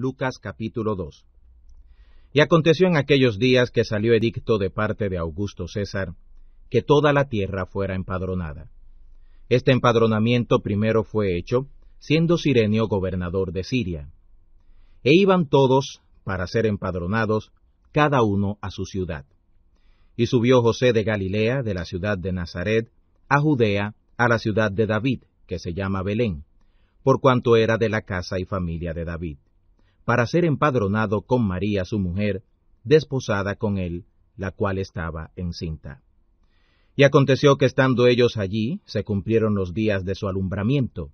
Lucas capítulo 2. Y aconteció en aquellos días que salió edicto de parte de Augusto César, que toda la tierra fuera empadronada. Este empadronamiento primero fue hecho, siendo Sirenio gobernador de Siria. E iban todos, para ser empadronados, cada uno a su ciudad. Y subió José de Galilea, de la ciudad de Nazaret, a Judea, a la ciudad de David, que se llama Belén, por cuanto era de la casa y familia de David para ser empadronado con María su mujer, desposada con él, la cual estaba encinta. Y aconteció que estando ellos allí, se cumplieron los días de su alumbramiento,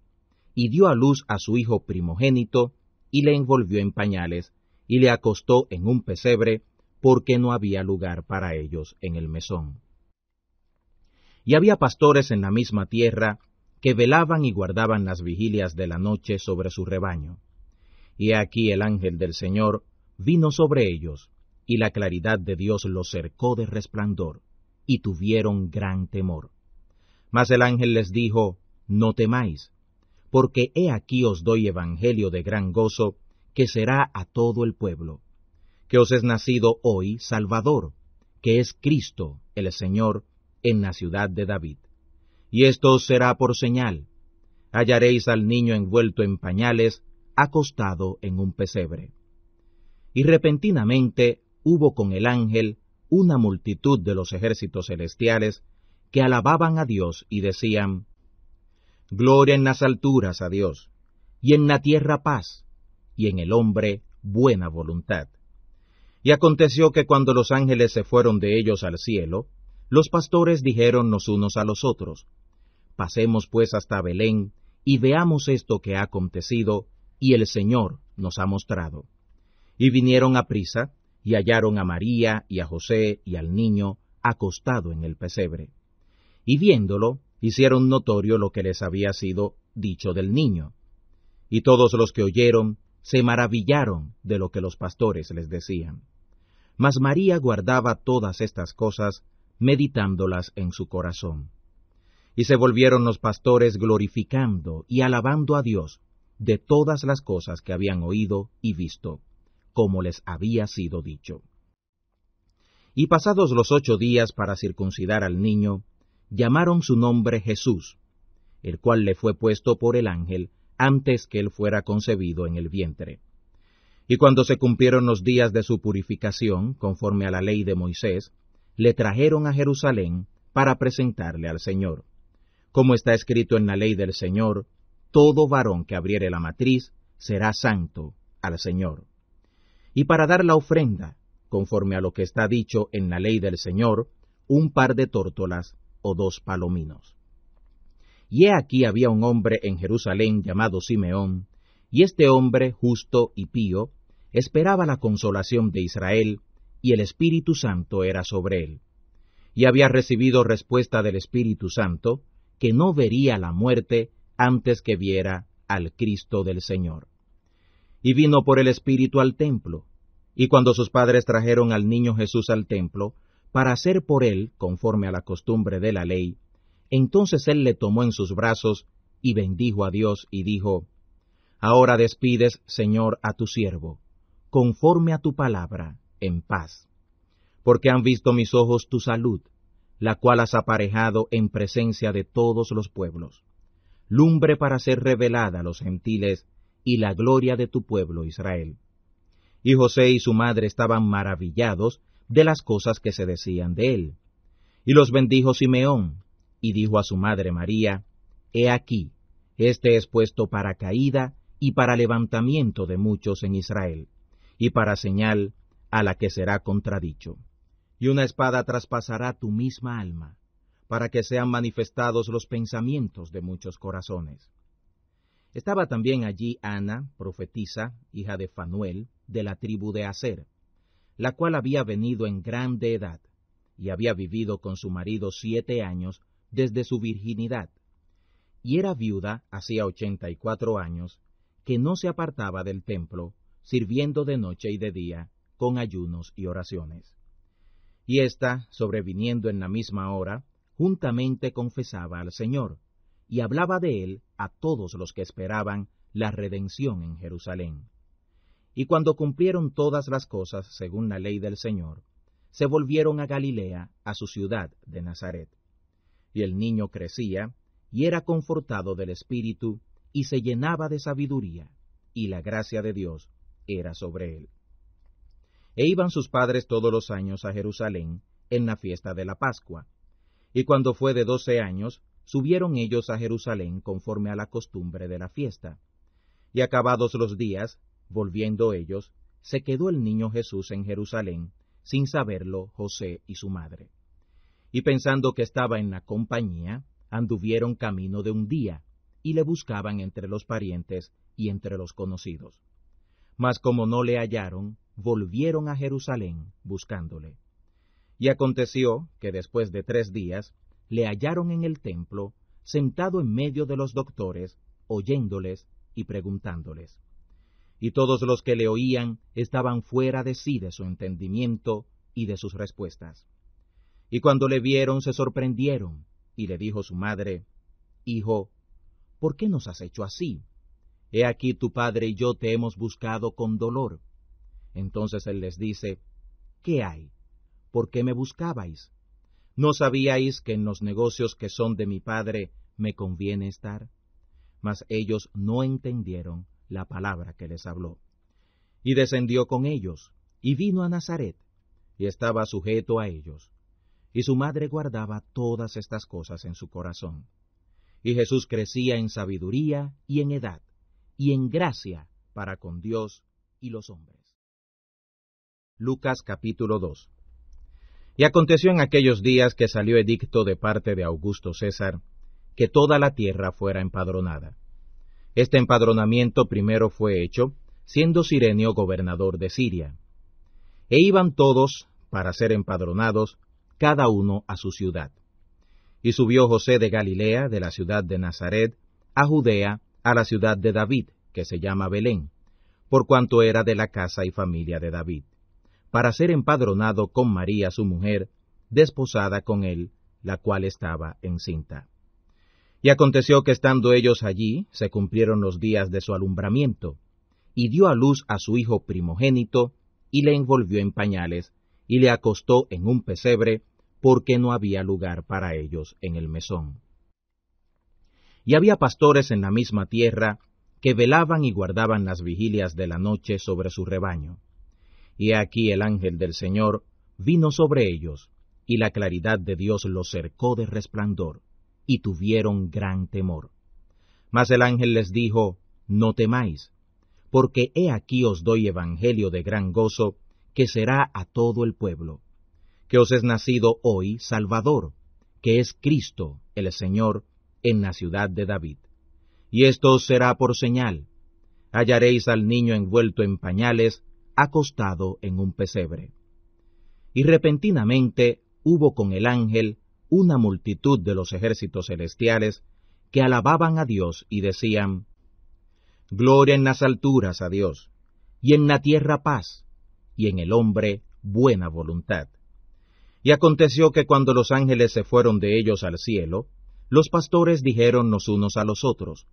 y dio a luz a su hijo primogénito, y le envolvió en pañales, y le acostó en un pesebre, porque no había lugar para ellos en el mesón. Y había pastores en la misma tierra, que velaban y guardaban las vigilias de la noche sobre su rebaño. Y aquí el ángel del Señor vino sobre ellos, y la claridad de Dios los cercó de resplandor, y tuvieron gran temor. Mas el ángel les dijo, No temáis, porque he aquí os doy evangelio de gran gozo, que será a todo el pueblo, que os es nacido hoy Salvador, que es Cristo el Señor, en la ciudad de David. Y esto será por señal. Hallaréis al niño envuelto en pañales acostado en un pesebre. Y repentinamente hubo con el ángel una multitud de los ejércitos celestiales que alababan a Dios y decían, Gloria en las alturas a Dios, y en la tierra paz, y en el hombre buena voluntad. Y aconteció que cuando los ángeles se fueron de ellos al cielo, los pastores dijeron los unos a los otros, Pasemos pues hasta Belén, y veamos esto que ha acontecido, y el Señor nos ha mostrado. Y vinieron a prisa, y hallaron a María y a José y al niño acostado en el pesebre. Y viéndolo, hicieron notorio lo que les había sido dicho del niño. Y todos los que oyeron se maravillaron de lo que los pastores les decían. Mas María guardaba todas estas cosas, meditándolas en su corazón. Y se volvieron los pastores glorificando y alabando a Dios de todas las cosas que habían oído y visto, como les había sido dicho. Y pasados los ocho días para circuncidar al niño, llamaron su nombre Jesús, el cual le fue puesto por el ángel antes que él fuera concebido en el vientre. Y cuando se cumplieron los días de su purificación, conforme a la ley de Moisés, le trajeron a Jerusalén para presentarle al Señor. Como está escrito en la ley del Señor, todo varón que abriere la matriz será santo al Señor. Y para dar la ofrenda, conforme a lo que está dicho en la ley del Señor, un par de tórtolas o dos palominos. Y he aquí había un hombre en Jerusalén llamado Simeón, y este hombre justo y pío esperaba la consolación de Israel, y el Espíritu Santo era sobre él. Y había recibido respuesta del Espíritu Santo, que no vería la muerte antes que viera al Cristo del Señor. Y vino por el Espíritu al templo, y cuando sus padres trajeron al niño Jesús al templo, para hacer por él, conforme a la costumbre de la ley, entonces él le tomó en sus brazos y bendijo a Dios y dijo, Ahora despides, Señor, a tu siervo, conforme a tu palabra, en paz. Porque han visto mis ojos tu salud, la cual has aparejado en presencia de todos los pueblos lumbre para ser revelada a los gentiles y la gloria de tu pueblo Israel. Y José y su madre estaban maravillados de las cosas que se decían de él. Y los bendijo Simeón, y dijo a su madre María, He aquí, este es puesto para caída y para levantamiento de muchos en Israel, y para señal a la que será contradicho. Y una espada traspasará tu misma alma, para que sean manifestados los pensamientos de muchos corazones. Estaba también allí Ana, profetisa, hija de Fanuel, de la tribu de Aser, la cual había venido en grande edad, y había vivido con su marido siete años desde su virginidad, y era viuda hacía ochenta y cuatro años, que no se apartaba del templo, sirviendo de noche y de día, con ayunos y oraciones. Y ésta, sobreviniendo en la misma hora, juntamente confesaba al Señor, y hablaba de él a todos los que esperaban la redención en Jerusalén. Y cuando cumplieron todas las cosas según la ley del Señor, se volvieron a Galilea, a su ciudad de Nazaret. Y el niño crecía, y era confortado del Espíritu, y se llenaba de sabiduría, y la gracia de Dios era sobre él. E iban sus padres todos los años a Jerusalén en la fiesta de la Pascua, y cuando fue de doce años, subieron ellos a Jerusalén conforme a la costumbre de la fiesta. Y acabados los días, volviendo ellos, se quedó el niño Jesús en Jerusalén, sin saberlo José y su madre. Y pensando que estaba en la compañía, anduvieron camino de un día, y le buscaban entre los parientes y entre los conocidos. Mas como no le hallaron, volvieron a Jerusalén buscándole. Y aconteció que después de tres días le hallaron en el templo, sentado en medio de los doctores, oyéndoles y preguntándoles. Y todos los que le oían estaban fuera de sí de su entendimiento y de sus respuestas. Y cuando le vieron se sorprendieron, y le dijo su madre, Hijo, ¿por qué nos has hecho así? He aquí tu padre y yo te hemos buscado con dolor. Entonces él les dice, ¿qué hay? por qué me buscabais. ¿No sabíais que en los negocios que son de mi Padre me conviene estar? Mas ellos no entendieron la palabra que les habló. Y descendió con ellos, y vino a Nazaret, y estaba sujeto a ellos. Y su madre guardaba todas estas cosas en su corazón. Y Jesús crecía en sabiduría y en edad, y en gracia para con Dios y los hombres. Lucas capítulo 2 y aconteció en aquellos días que salió edicto de parte de Augusto César que toda la tierra fuera empadronada. Este empadronamiento primero fue hecho, siendo Sirenio gobernador de Siria. E iban todos, para ser empadronados, cada uno a su ciudad. Y subió José de Galilea, de la ciudad de Nazaret, a Judea, a la ciudad de David, que se llama Belén, por cuanto era de la casa y familia de David para ser empadronado con María su mujer, desposada con él, la cual estaba encinta. Y aconteció que estando ellos allí, se cumplieron los días de su alumbramiento, y dio a luz a su hijo primogénito, y le envolvió en pañales, y le acostó en un pesebre, porque no había lugar para ellos en el mesón. Y había pastores en la misma tierra, que velaban y guardaban las vigilias de la noche sobre su rebaño. Y aquí el ángel del Señor vino sobre ellos, y la claridad de Dios los cercó de resplandor, y tuvieron gran temor. Mas el ángel les dijo, No temáis, porque he aquí os doy evangelio de gran gozo, que será a todo el pueblo, que os es nacido hoy Salvador, que es Cristo el Señor, en la ciudad de David. Y esto os será por señal. Hallaréis al niño envuelto en pañales acostado en un pesebre. Y repentinamente hubo con el ángel una multitud de los ejércitos celestiales que alababan a Dios y decían, Gloria en las alturas a Dios, y en la tierra paz, y en el hombre buena voluntad. Y aconteció que cuando los ángeles se fueron de ellos al cielo, los pastores dijeron los unos a los otros,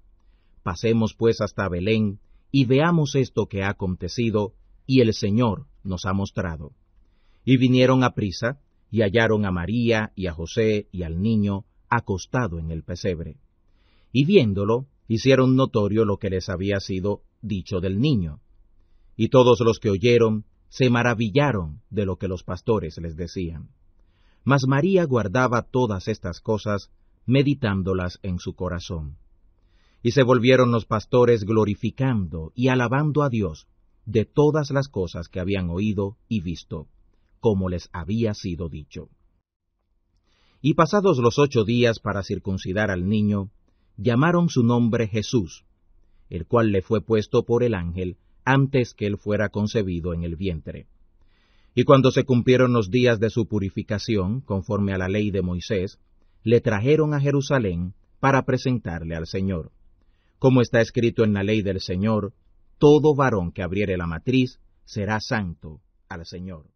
Pasemos pues hasta Belén, y veamos esto que ha acontecido, y el Señor nos ha mostrado. Y vinieron a prisa, y hallaron a María y a José y al niño acostado en el pesebre. Y viéndolo, hicieron notorio lo que les había sido dicho del niño. Y todos los que oyeron se maravillaron de lo que los pastores les decían. Mas María guardaba todas estas cosas, meditándolas en su corazón. Y se volvieron los pastores glorificando y alabando a Dios de todas las cosas que habían oído y visto, como les había sido dicho. Y pasados los ocho días para circuncidar al niño, llamaron su nombre Jesús, el cual le fue puesto por el ángel antes que él fuera concebido en el vientre. Y cuando se cumplieron los días de su purificación, conforme a la ley de Moisés, le trajeron a Jerusalén para presentarle al Señor. Como está escrito en la ley del Señor, todo varón que abriere la matriz será santo al Señor.